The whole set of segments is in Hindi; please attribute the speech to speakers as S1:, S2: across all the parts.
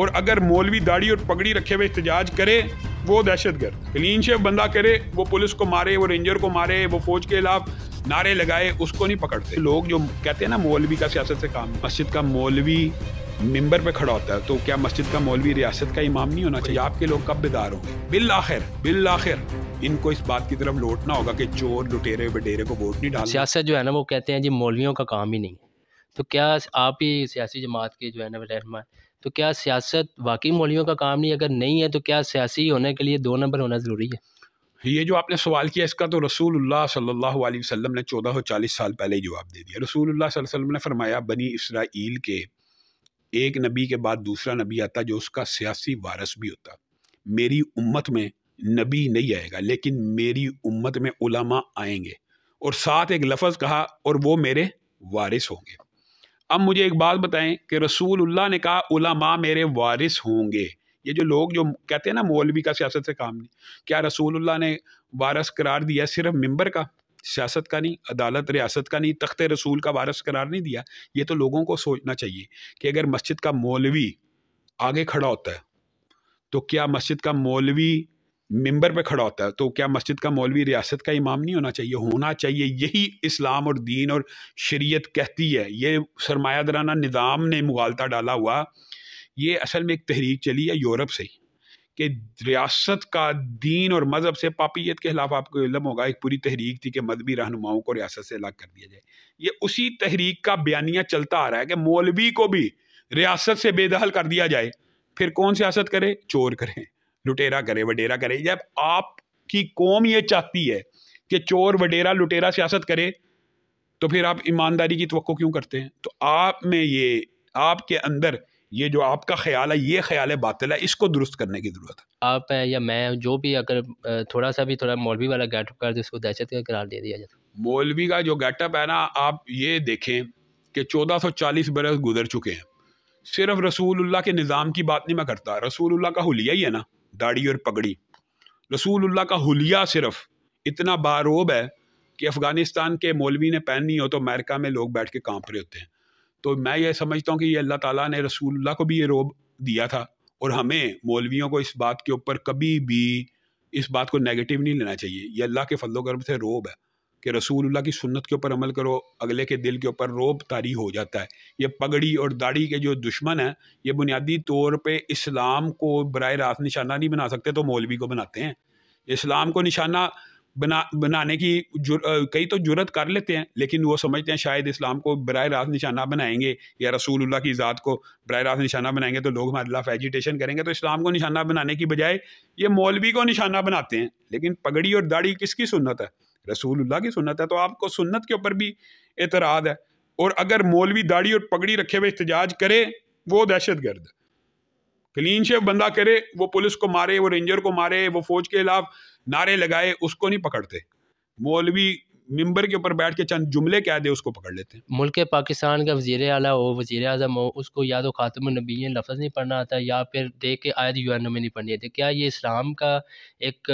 S1: और अगर मौलवी दाढ़ी और पगड़ी रखे हुए एहतजाज करे वो दहशत गर्द क्लीन शेव बंदा करे वो पुलिस को मारे वो रेंजर को मारे वो फौज के खिलाफ नारे लगाए उसको नहीं पकड़ते लोग जो कहते हैं ना मौलवी का सियासत से काम मस्जिद का मौलवी मेंबर पे खड़ा होता है तो क्या मस्जिद का मौलवी रियासत का इमाम नहीं होना चाहिए आपके लोग कब बेदार होंगे बिल आखिर बिल आखिर इनको इस बात की तरफ लौटना होगा कि चोर लुटेरे बटेरे को वोट नहीं डाल सियासत
S2: जो है ना वो कहते हैं जी मौलवियों का काम ही नहीं है तो क्या आप ही सियासी जमात के जो है ना रहनुमा तो क्या सियासत वाकई मौलियों का काम नहीं अगर नहीं है तो क्या सियासी होने के लिए दो नंबर होना ज़रूरी है
S1: ये जो आपने सवाल किया इसका तो रसूलुल्लाह सल्लल्लाहु अलैहि वसल्लम ने चौदह सौ चालीस साल पहले ही जवाब दे दिया रसूलुल्लाह सल्लल्लाहु अलैहि वसल्लम ने फरमाया बनी इसराइल के एक नबी के बाद दूसरा नबी आता जो उसका सियासी वारस भी होता मेरी उम्मत में नबी नहीं आएगा लेकिन मेरी उम्मत में उलमा आएंगे और साथ एक लफज कहा और वो मेरे वारिस होंगे अब मुझे एक बात बताएं कि रसूलुल्लाह ने कहा उलमा मेरे वारिस होंगे ये जो लोग जो कहते हैं ना मौलवी का सियासत से काम नहीं क्या रसूलुल्लाह ने वारस करार दिया सिर्फ मेंबर का सियासत का नहीं अदालत रियासत का नहीं तख्ते रसूल का वारस करार नहीं दिया ये तो लोगों को सोचना चाहिए कि अगर मस्जिद का मौलवी आगे खड़ा होता है तो क्या मस्जिद का मौलवी मेंबर पे खड़ा होता है तो क्या मस्जिद का मौलवी रियासत का इमाम नहीं होना चाहिए होना चाहिए यही इस्लाम और दीन और शरीयत कहती है ये सरमायादाराना निज़ाम ने मुगालता डाला हुआ ये असल में एक तहरीक चली है यूरोप से ही कि रियासत का दीन और मज़हब से पापियत के खिलाफ आपको इलम होगा एक पूरी तहरीक थी कि मजहबी रहनुमाओं को रियासत से अलग कर दिया जाए ये उसी तहरीक का बयानिया चलता आ रहा है कि मौलवी को भी रियासत से बेदखल कर दिया जाए फिर कौन सियासत करे चोर करें लुटेरा करे वडेरा करे जब आपकी कौम ये चाहती है कि चोर वडेरा लुटेरा सियासत करे तो फिर आप ईमानदारी की तो क्यों करते हैं तो आप में ये आपके अंदर ये जो आपका ख्याल है ये ख्याल है बातिल है इसको दुरुस्त करने की ज़रूरत है
S2: आप या मैं जो भी अगर थोड़ा सा भी थोड़ा
S1: मौलवी वाला गेटअप कर दे उसको दहशत का करार दे दिया जाता मौलवी का जो गेटअप है ना आप ये देखें कि 1440 बरस गुजर चुके हैं सिर्फ रसूलुल्लाह के निज़ाम की बात नहीं मैं करता रसूलुल्लाह का हुलिया ही है ना दाढ़ी और पगड़ी रसूलुल्लाह का हुलिया सिर्फ इतना बारोब है कि अफ़गानिस्तान के मौलवी ने पहननी हो तो अमेरिका में लोग बैठ के कांप रहे होते हैं तो मैं ये समझता हूँ कि ये अल्लाह ताला ने रसूलुल्लाह को भी ये रोब दिया था और हमें मौलवियों को इस बात के ऊपर कभी भी इस बात को नेगेटिव नहीं लेना चाहिए ये अल्लाह के फजलो से रोब है कि रसूलुल्लाह की सुन्नत के ऊपर अमल करो अगले के दिल के ऊपर रोब तारी हो जाता है ये पगड़ी और दाढ़ी के जो दुश्मन हैं ये बुनियादी तौर पे इस्लाम को बर रास्त निशाना नहीं बना सकते तो मौलवी को बनाते हैं इस्लाम को निशाना बना बनाने की जुर, कई तो जुरत कर लेते हैं लेकिन वो समझते हैं शायद इस्लाम को बर रास्त निशाना बनाएंगे या रसूलुल्लाह की ज़ात को बर रास्त निशाना बनाएंगे तो लोग हमारे खिलाफ एजिटेशन करेंगे तो इस्लाम को निशाना बनाने की बजाय ये मौलवी को निशाना बनाते हैं लेकिन पगड़ी और दाढ़ी किसकी सुन्नत है रसूल की सुन्नत है तो आपको सुन्नत के ऊपर भी एतराज़ है और अगर मौलवी दाढ़ी और पगड़ी रखे हुए एहतजाज करे वो दहशत गर्द क्लीन शेव बंदा करे वो पुलिस को मारे वो रेंजर को मारे वो फौज के खिलाफ नारे लगाए उसको नहीं पकड़ते मौलवी मेंबर के ऊपर बैठ के चंद जुमले कह दे उसको पकड़ लेते हैं
S2: मुल्क पाकिस्तान का वजीर अला हो वजी अजम हो उसको या तो खातम नबी लफज नहीं पढ़ना आता या फिर देख के आयत यू एन में नहीं पढ़नी आती क्या ये इस्लाम का एक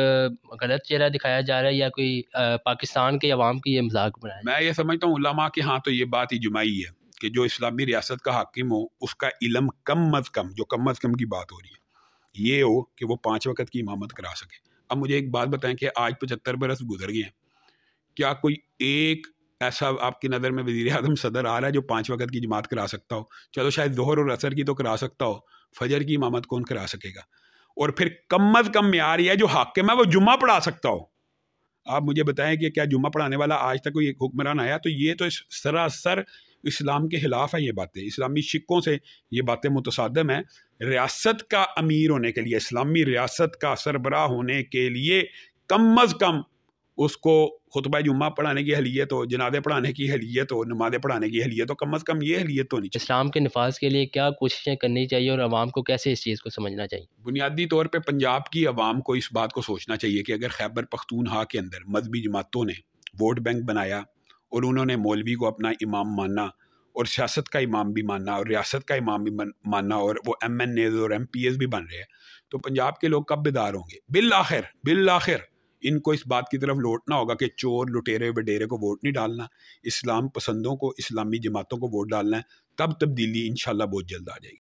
S2: गलत चेहरा दिखाया जा रहा है या कोई पाकिस्तान के अवाम की ये मजाक बनाया
S1: मैं ये समझता हूँ लामा के हाँ तो ये बात ही जुमाई है कि जो इस्लामी रियासत का हाकिम हो उसका इलम कम अज़ कम जो कम अज़ कम की बात हो रही है ये हो कि वो पाँच वक्त की इमामत करा सके अब मुझे एक बात बताएं कि आज पचहत्तर बरस गुजर गए हैं क्या कोई एक ऐसा आपकी नज़र में वजी अजम सदर आ रहा है जो पाँच वक्त की जमात करा सकता हो चलो शायद दोहर और असर की तो करा सकता हो फजर की इमामत कौन करा सकेगा और फिर कम अज़ कम मैार यह जो हाकम है वो जुम्मा पढ़ा सकता हो आप मुझे बताएं कि क्या जुम्मा पढ़ाने वाला आज तक कोई हुक्मरान आया तो ये तो सरासर इस्लाम के ख़िलाफ़ है ये बातें इस्लामी शिक्कों से ये बातें मुतसादम हैं रियासत का अमीर होने के लिए इस्लामी रियासत का सरबराह होने के लिए कम अज़ कम उसको खुतबा जुम्मा पढ़ाने की हलीत हो जनाजे पढ़ाने की हलीत हो नमाजें पढ़ाने की हलीत हो कम अज़ कम ये हलीत तो होनी
S2: चाहिए इस्लाम के नफाज के लिए क्या कोशिशें करनी चाहिए और आवाम को कैसे इस चीज़ को समझना चाहिए
S1: बुनियादी तौर पर पंजाब की आवाम को इस बात को सोचना चाहिए कि अगर खैबर पख्तूनहा के अंदर मजहबी जमातों ने वोट बैंक बनाया और उन्होंने मौलवी को अपना इमाम माना और सियासत का इमाम भी मानना और रियासत का इमाम भी मानना और वो एम एन एज और एम पी एस भी बन रहे हैं तो पंजाब के लोग कब बेदार होंगे बिल आखिर बिल आखिर इनको इस बात की तरफ लौटना होगा कि चोर लुटेरे वडेरे को वोट नहीं डालना इस्लाम पसंदों को इस्लामी जमातों को वोट डालना है तब तब्दीली इन बहुत जल्द आ जाएगी